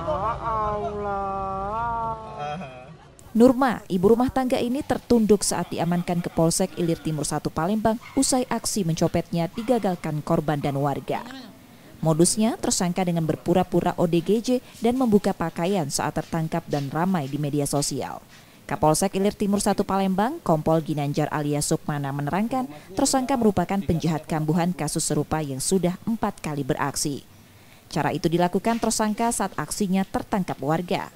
Gitu. Ya Nurma, ibu rumah tangga ini tertunduk saat diamankan ke Polsek Ilir Timur 1 Palembang usai aksi mencopetnya digagalkan korban dan warga. Modusnya tersangka dengan berpura-pura ODGJ dan membuka pakaian saat tertangkap dan ramai di media sosial. Kapolsek Ilir Timur 1 Palembang, Kompol Ginanjar alias Sukmana menerangkan tersangka merupakan penjahat kambuhan kasus serupa yang sudah empat kali beraksi. Cara itu dilakukan tersangka saat aksinya tertangkap warga.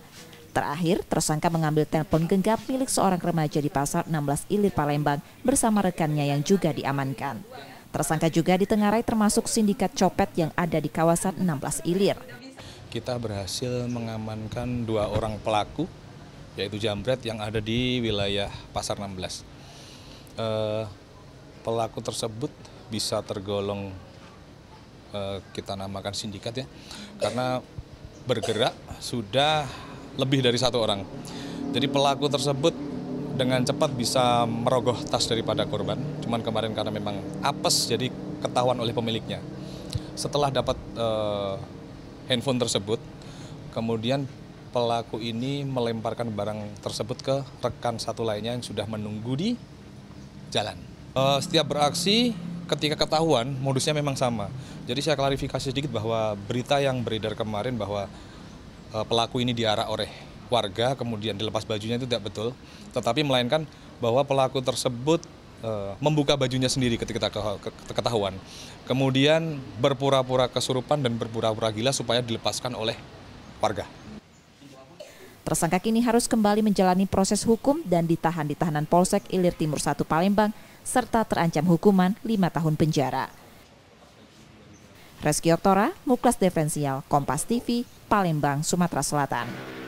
Terakhir, tersangka mengambil telepon genggam milik seorang remaja di pasar 16 Ilir Palembang bersama rekannya yang juga diamankan. Tersangka juga ditengarai termasuk sindikat copet yang ada di kawasan 16 Ilir. Kita berhasil mengamankan dua orang pelaku, yaitu jambret yang ada di wilayah pasar 16. Eh, pelaku tersebut bisa tergolong Eh, kita namakan sindikat ya, karena bergerak sudah lebih dari satu orang. Jadi pelaku tersebut dengan cepat bisa merogoh tas daripada korban. Cuman kemarin karena memang apes jadi ketahuan oleh pemiliknya. Setelah dapat uh, handphone tersebut, kemudian pelaku ini melemparkan barang tersebut ke rekan satu lainnya yang sudah menunggu di jalan. Eh, setiap beraksi ketika ketahuan modusnya memang sama. Jadi saya klarifikasi sedikit bahwa berita yang beredar kemarin bahwa e, pelaku ini diarak oleh warga kemudian dilepas bajunya itu tidak betul, tetapi melainkan bahwa pelaku tersebut e, membuka bajunya sendiri ketika ketahuan. Kemudian berpura-pura kesurupan dan berpura-pura gila supaya dilepaskan oleh warga. Tersangka kini harus kembali menjalani proses hukum dan ditahan di tahanan Polsek Ilir Timur 1 Palembang serta terancam hukuman 5 tahun penjara. Reski Oktora, Muklas Defensial, Kompas TV, Palembang, Sumatera Selatan.